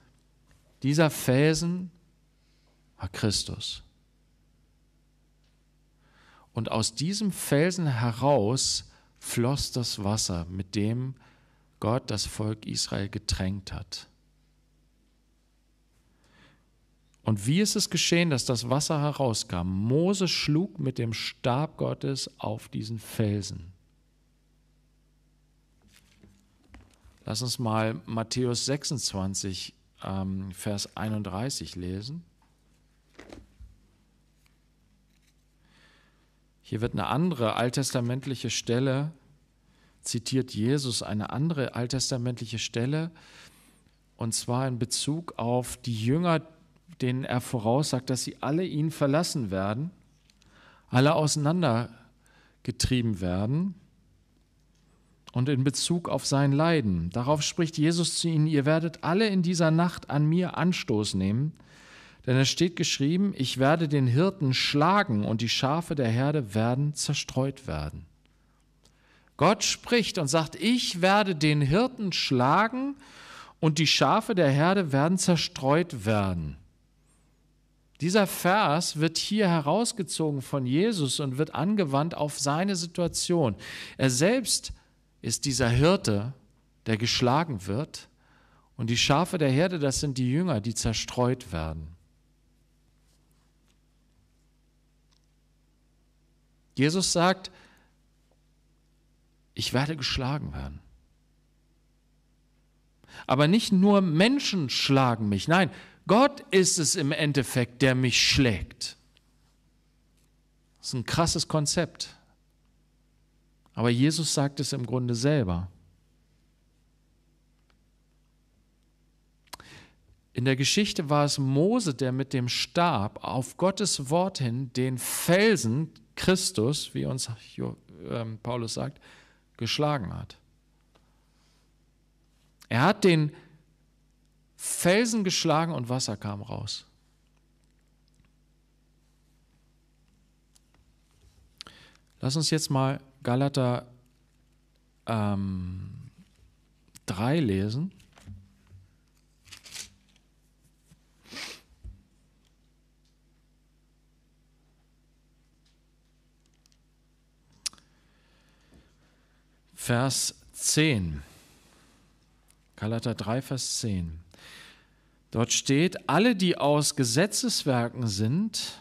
dieser Felsen war Christus. Und aus diesem Felsen heraus floss das Wasser, mit dem Gott das Volk Israel getränkt hat. Und wie ist es geschehen, dass das Wasser herauskam? Mose schlug mit dem Stab Gottes auf diesen Felsen. Lass uns mal Matthäus 26, ähm, Vers 31 lesen. Hier wird eine andere alttestamentliche Stelle, zitiert Jesus eine andere alttestamentliche Stelle, und zwar in Bezug auf die Jünger, denen er voraussagt, dass sie alle ihn verlassen werden, alle auseinandergetrieben werden und in Bezug auf sein Leiden. Darauf spricht Jesus zu ihnen, ihr werdet alle in dieser Nacht an mir Anstoß nehmen, denn es steht geschrieben, ich werde den Hirten schlagen und die Schafe der Herde werden zerstreut werden. Gott spricht und sagt, ich werde den Hirten schlagen und die Schafe der Herde werden zerstreut werden. Dieser Vers wird hier herausgezogen von Jesus und wird angewandt auf seine Situation. Er selbst ist dieser Hirte, der geschlagen wird, und die Schafe der Herde, das sind die Jünger, die zerstreut werden. Jesus sagt, ich werde geschlagen werden. Aber nicht nur Menschen schlagen mich, nein, Gott ist es im Endeffekt, der mich schlägt. Das ist ein krasses Konzept. Aber Jesus sagt es im Grunde selber. In der Geschichte war es Mose, der mit dem Stab auf Gottes Wort hin den Felsen Christus, wie uns ähm, Paulus sagt, geschlagen hat. Er hat den Felsen geschlagen und Wasser kam raus. Lass uns jetzt mal Galater ähm, 3 lesen. Vers 10. Galater 3, Vers 10. Dort steht, alle, die aus Gesetzeswerken sind,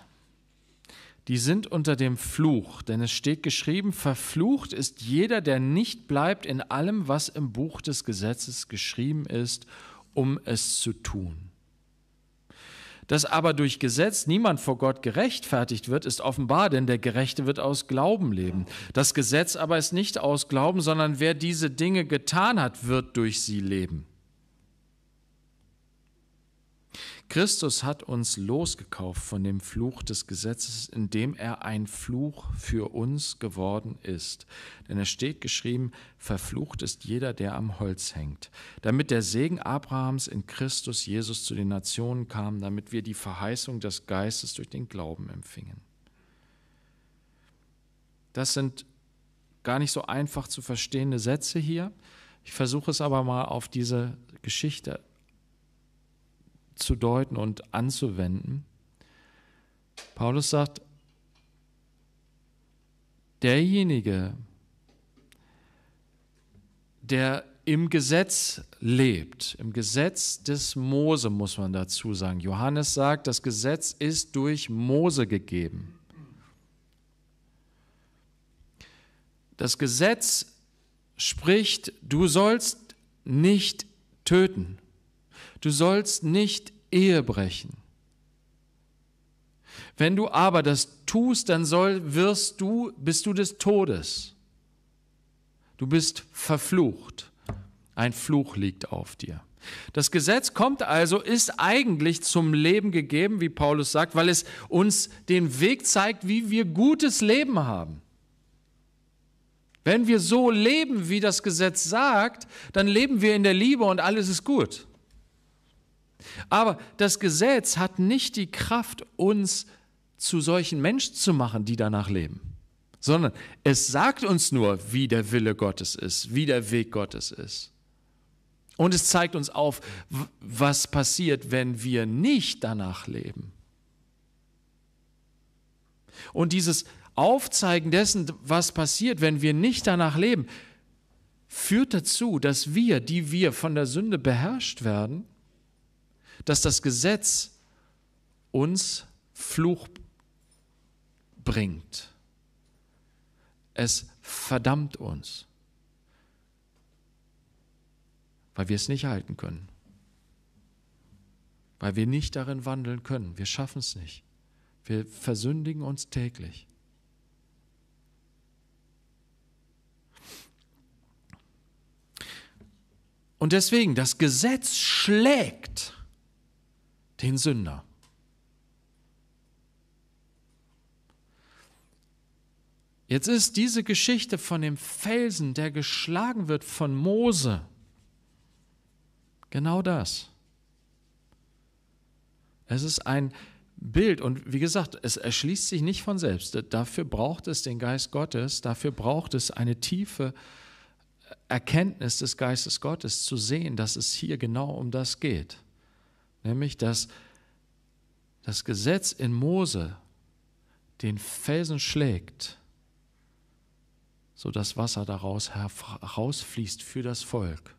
die sind unter dem Fluch, denn es steht geschrieben, verflucht ist jeder, der nicht bleibt in allem, was im Buch des Gesetzes geschrieben ist, um es zu tun. Dass aber durch Gesetz niemand vor Gott gerechtfertigt wird, ist offenbar, denn der Gerechte wird aus Glauben leben. Das Gesetz aber ist nicht aus Glauben, sondern wer diese Dinge getan hat, wird durch sie leben. Christus hat uns losgekauft von dem Fluch des Gesetzes, indem er ein Fluch für uns geworden ist. Denn es steht geschrieben, verflucht ist jeder, der am Holz hängt. Damit der Segen Abrahams in Christus Jesus zu den Nationen kam, damit wir die Verheißung des Geistes durch den Glauben empfingen. Das sind gar nicht so einfach zu verstehende Sätze hier. Ich versuche es aber mal auf diese Geschichte zu deuten und anzuwenden. Paulus sagt, derjenige, der im Gesetz lebt, im Gesetz des Mose muss man dazu sagen. Johannes sagt, das Gesetz ist durch Mose gegeben. Das Gesetz spricht, du sollst nicht töten. Du sollst nicht Ehe brechen. Wenn du aber das tust, dann soll, wirst du, bist du des Todes. Du bist verflucht. Ein Fluch liegt auf dir. Das Gesetz kommt also, ist eigentlich zum Leben gegeben, wie Paulus sagt, weil es uns den Weg zeigt, wie wir gutes Leben haben. Wenn wir so leben, wie das Gesetz sagt, dann leben wir in der Liebe und alles ist gut. Aber das Gesetz hat nicht die Kraft, uns zu solchen Menschen zu machen, die danach leben, sondern es sagt uns nur, wie der Wille Gottes ist, wie der Weg Gottes ist. Und es zeigt uns auf, was passiert, wenn wir nicht danach leben. Und dieses Aufzeigen dessen, was passiert, wenn wir nicht danach leben, führt dazu, dass wir, die wir von der Sünde beherrscht werden, dass das Gesetz uns Fluch bringt. Es verdammt uns, weil wir es nicht halten können, weil wir nicht darin wandeln können. Wir schaffen es nicht. Wir versündigen uns täglich. Und deswegen, das Gesetz schlägt den Sünder. Jetzt ist diese Geschichte von dem Felsen, der geschlagen wird von Mose, genau das. Es ist ein Bild und wie gesagt, es erschließt sich nicht von selbst. Dafür braucht es den Geist Gottes, dafür braucht es eine tiefe äh, Erkenntnis des Geistes Gottes zu sehen, dass es hier genau um das geht nämlich dass das Gesetz in Mose den Felsen schlägt, so dass Wasser daraus herausfließt für das Volk.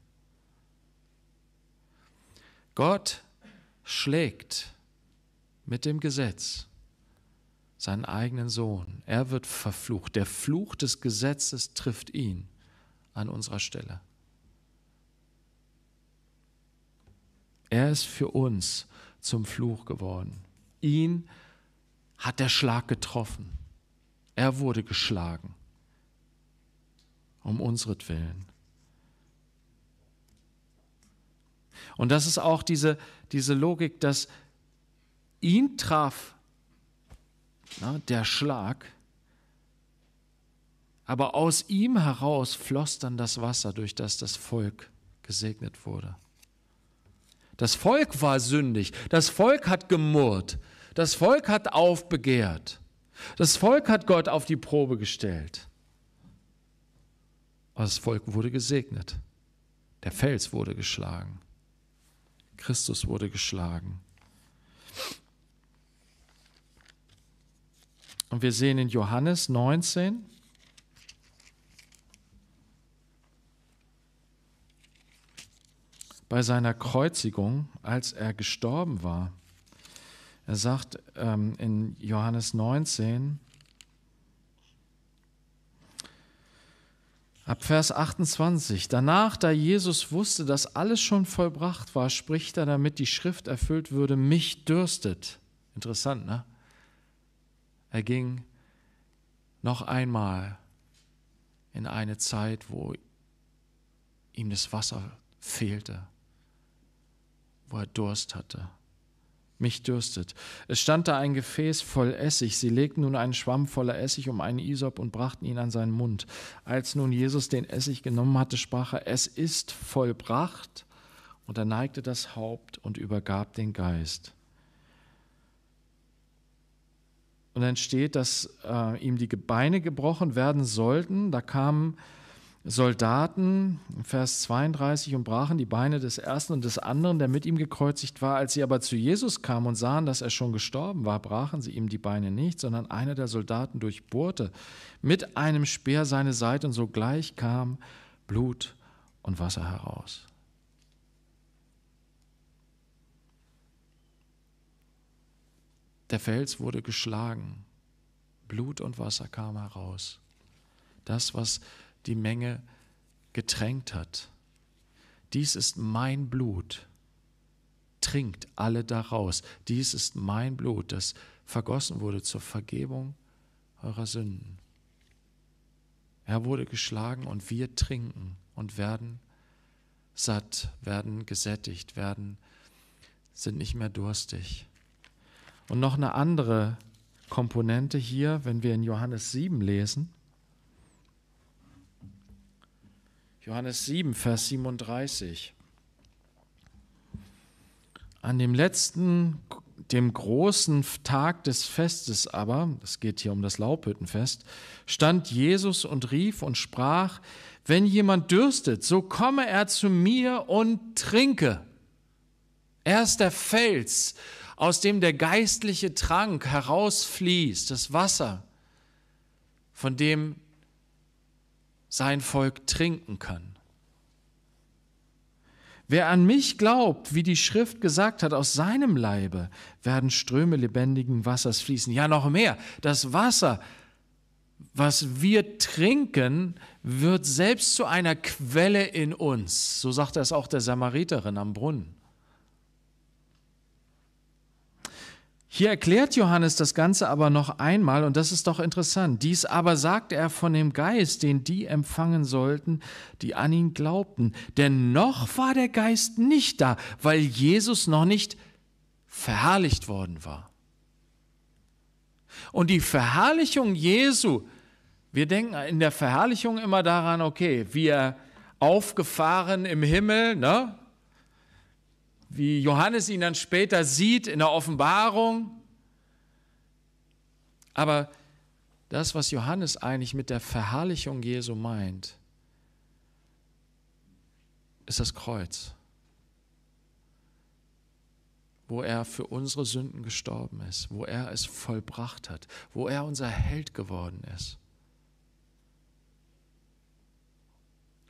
Gott schlägt mit dem Gesetz seinen eigenen Sohn. Er wird verflucht. Der Fluch des Gesetzes trifft ihn an unserer Stelle. Er ist für uns zum Fluch geworden. Ihn hat der Schlag getroffen. Er wurde geschlagen. Um unsretwillen. Und das ist auch diese, diese Logik, dass ihn traf na, der Schlag, aber aus ihm heraus floss dann das Wasser, durch das das Volk gesegnet wurde. Das Volk war sündig. Das Volk hat gemurrt. Das Volk hat aufbegehrt. Das Volk hat Gott auf die Probe gestellt. Aber das Volk wurde gesegnet. Der Fels wurde geschlagen. Christus wurde geschlagen. Und wir sehen in Johannes 19, bei seiner Kreuzigung, als er gestorben war. Er sagt ähm, in Johannes 19, Ab Vers 28. Danach, da Jesus wusste, dass alles schon vollbracht war, spricht er, damit die Schrift erfüllt würde, mich dürstet. Interessant, ne? Er ging noch einmal in eine Zeit, wo ihm das Wasser fehlte wo er Durst hatte. Mich dürstet. Es stand da ein Gefäß voll Essig. Sie legten nun einen Schwamm voller Essig um einen Isop und brachten ihn an seinen Mund. Als nun Jesus den Essig genommen hatte, sprach er: Es ist vollbracht. Und er neigte das Haupt und übergab den Geist. Und dann steht, dass äh, ihm die Gebeine gebrochen werden sollten. Da kamen Soldaten, Vers 32, und brachen die Beine des ersten und des anderen, der mit ihm gekreuzigt war. Als sie aber zu Jesus kamen und sahen, dass er schon gestorben war, brachen sie ihm die Beine nicht, sondern einer der Soldaten durchbohrte mit einem Speer seine Seite und sogleich kam Blut und Wasser heraus. Der Fels wurde geschlagen, Blut und Wasser kam heraus. Das, was die Menge getränkt hat. Dies ist mein Blut. Trinkt alle daraus. Dies ist mein Blut, das vergossen wurde zur Vergebung eurer Sünden. Er wurde geschlagen und wir trinken und werden satt, werden gesättigt, werden sind nicht mehr durstig. Und noch eine andere Komponente hier, wenn wir in Johannes 7 lesen. Johannes 7, Vers 37. An dem letzten, dem großen Tag des Festes aber, es geht hier um das Laubhüttenfest, stand Jesus und rief und sprach, wenn jemand dürstet, so komme er zu mir und trinke. Er ist der Fels, aus dem der geistliche Trank herausfließt, das Wasser, von dem sein Volk trinken kann. Wer an mich glaubt, wie die Schrift gesagt hat, aus seinem Leibe werden Ströme lebendigen Wassers fließen. Ja, noch mehr. Das Wasser, was wir trinken, wird selbst zu einer Quelle in uns. So sagt er es auch der Samariterin am Brunnen. Hier erklärt Johannes das Ganze aber noch einmal, und das ist doch interessant. Dies aber sagte er von dem Geist, den die empfangen sollten, die an ihn glaubten. Denn noch war der Geist nicht da, weil Jesus noch nicht verherrlicht worden war. Und die Verherrlichung Jesu, wir denken in der Verherrlichung immer daran, okay, wir aufgefahren im Himmel, ne? wie Johannes ihn dann später sieht in der Offenbarung. Aber das, was Johannes eigentlich mit der Verherrlichung Jesu meint, ist das Kreuz, wo er für unsere Sünden gestorben ist, wo er es vollbracht hat, wo er unser Held geworden ist,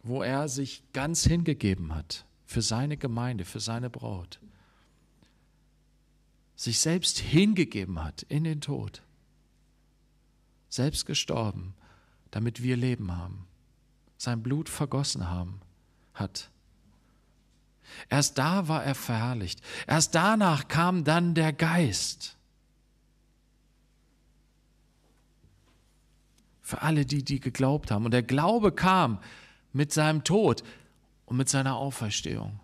wo er sich ganz hingegeben hat für seine Gemeinde, für seine Braut, sich selbst hingegeben hat in den Tod, selbst gestorben, damit wir Leben haben, sein Blut vergossen haben, hat. Erst da war er verherrlicht. Erst danach kam dann der Geist. Für alle die, die geglaubt haben. Und der Glaube kam mit seinem Tod und mit seiner Auferstehung.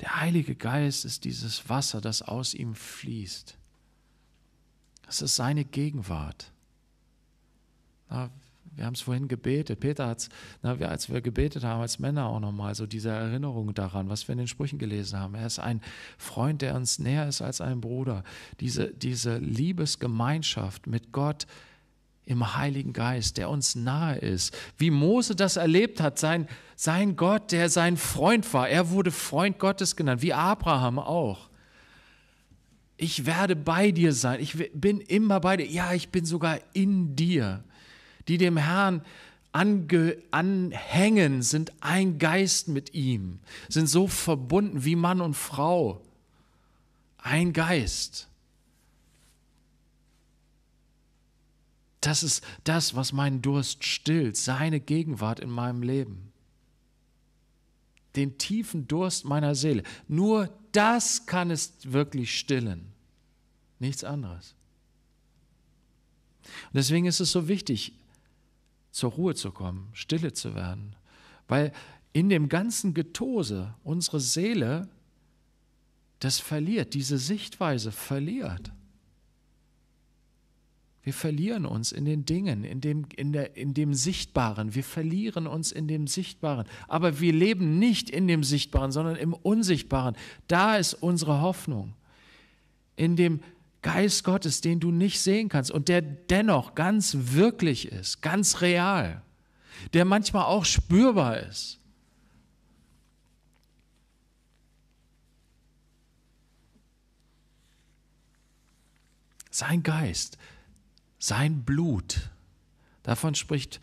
Der Heilige Geist ist dieses Wasser, das aus ihm fließt. Das ist seine Gegenwart. Na, wir haben es vorhin gebetet. Peter hat es, als wir gebetet haben, als Männer auch nochmal, so diese Erinnerung daran, was wir in den Sprüchen gelesen haben. Er ist ein Freund, der uns näher ist als ein Bruder. Diese, diese Liebesgemeinschaft mit Gott im Heiligen Geist, der uns nahe ist. Wie Mose das erlebt hat, sein, sein Gott, der sein Freund war. Er wurde Freund Gottes genannt, wie Abraham auch. Ich werde bei dir sein. Ich bin immer bei dir. Ja, ich bin sogar in dir. Die dem Herrn Ange anhängen, sind ein Geist mit ihm, sind so verbunden wie Mann und Frau. Ein Geist. Das ist das, was meinen Durst stillt, seine Gegenwart in meinem Leben. Den tiefen Durst meiner Seele. Nur das kann es wirklich stillen. Nichts anderes. Und deswegen ist es so wichtig, zur Ruhe zu kommen, stille zu werden, weil in dem ganzen Getose unsere Seele das verliert, diese Sichtweise verliert. Wir verlieren uns in den Dingen, in dem, in, der, in dem Sichtbaren. Wir verlieren uns in dem Sichtbaren. Aber wir leben nicht in dem Sichtbaren, sondern im Unsichtbaren. Da ist unsere Hoffnung. In dem Geist Gottes, den du nicht sehen kannst und der dennoch ganz wirklich ist, ganz real, der manchmal auch spürbar ist. Sein Geist, sein Blut. Davon spricht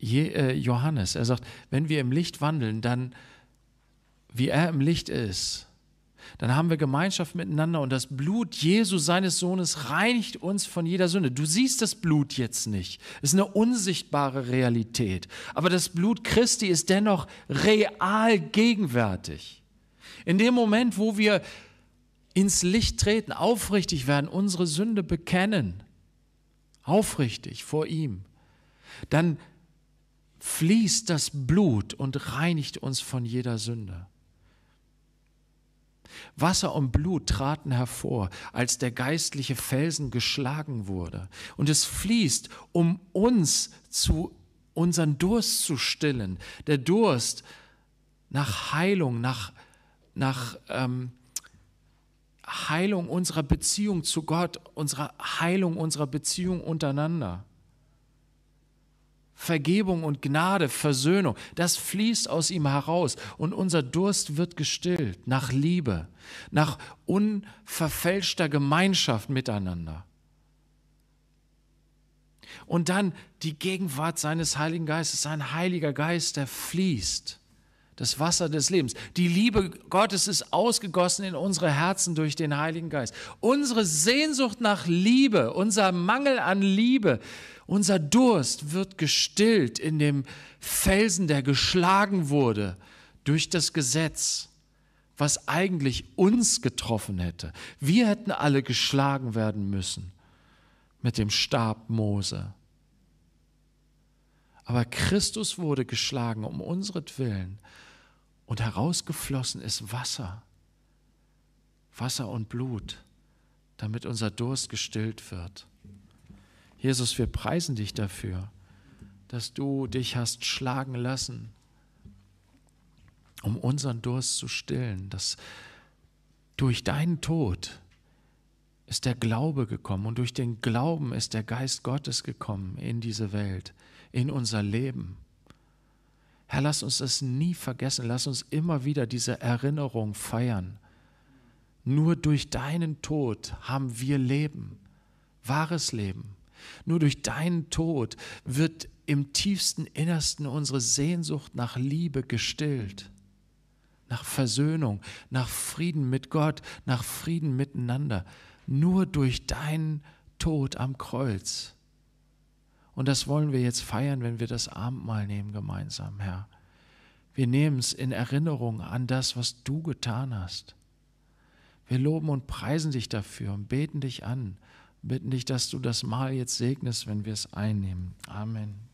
äh, Johannes. Er sagt, wenn wir im Licht wandeln, dann, wie er im Licht ist, dann haben wir Gemeinschaft miteinander und das Blut Jesu, seines Sohnes, reinigt uns von jeder Sünde. Du siehst das Blut jetzt nicht. Es ist eine unsichtbare Realität. Aber das Blut Christi ist dennoch real gegenwärtig. In dem Moment, wo wir ins Licht treten, aufrichtig werden, unsere Sünde bekennen, aufrichtig vor ihm, dann fließt das Blut und reinigt uns von jeder Sünde. Wasser und Blut traten hervor, als der geistliche Felsen geschlagen wurde. Und es fließt, um uns zu unseren Durst zu stillen. Der Durst nach Heilung, nach, nach ähm, Heilung unserer Beziehung zu Gott, unserer Heilung unserer Beziehung untereinander. Vergebung und Gnade, Versöhnung, das fließt aus ihm heraus und unser Durst wird gestillt nach Liebe, nach unverfälschter Gemeinschaft miteinander. Und dann die Gegenwart seines Heiligen Geistes, sein Heiliger Geist, der fließt das Wasser des Lebens. Die Liebe Gottes ist ausgegossen in unsere Herzen durch den Heiligen Geist. Unsere Sehnsucht nach Liebe, unser Mangel an Liebe, unser Durst wird gestillt in dem Felsen, der geschlagen wurde durch das Gesetz, was eigentlich uns getroffen hätte. Wir hätten alle geschlagen werden müssen mit dem Stab Mose. Aber Christus wurde geschlagen um unseret Willen, und herausgeflossen ist Wasser, Wasser und Blut, damit unser Durst gestillt wird. Jesus, wir preisen dich dafür, dass du dich hast schlagen lassen, um unseren Durst zu stillen, dass durch deinen Tod ist der Glaube gekommen und durch den Glauben ist der Geist Gottes gekommen in diese Welt, in unser Leben. Herr, lass uns das nie vergessen, lass uns immer wieder diese Erinnerung feiern. Nur durch deinen Tod haben wir Leben, wahres Leben. Nur durch deinen Tod wird im tiefsten Innersten unsere Sehnsucht nach Liebe gestillt, nach Versöhnung, nach Frieden mit Gott, nach Frieden miteinander. Nur durch deinen Tod am Kreuz und das wollen wir jetzt feiern, wenn wir das Abendmahl nehmen gemeinsam, Herr. Wir nehmen es in Erinnerung an das, was du getan hast. Wir loben und preisen dich dafür und beten dich an, bitten dich, dass du das Mahl jetzt segnest, wenn wir es einnehmen. Amen.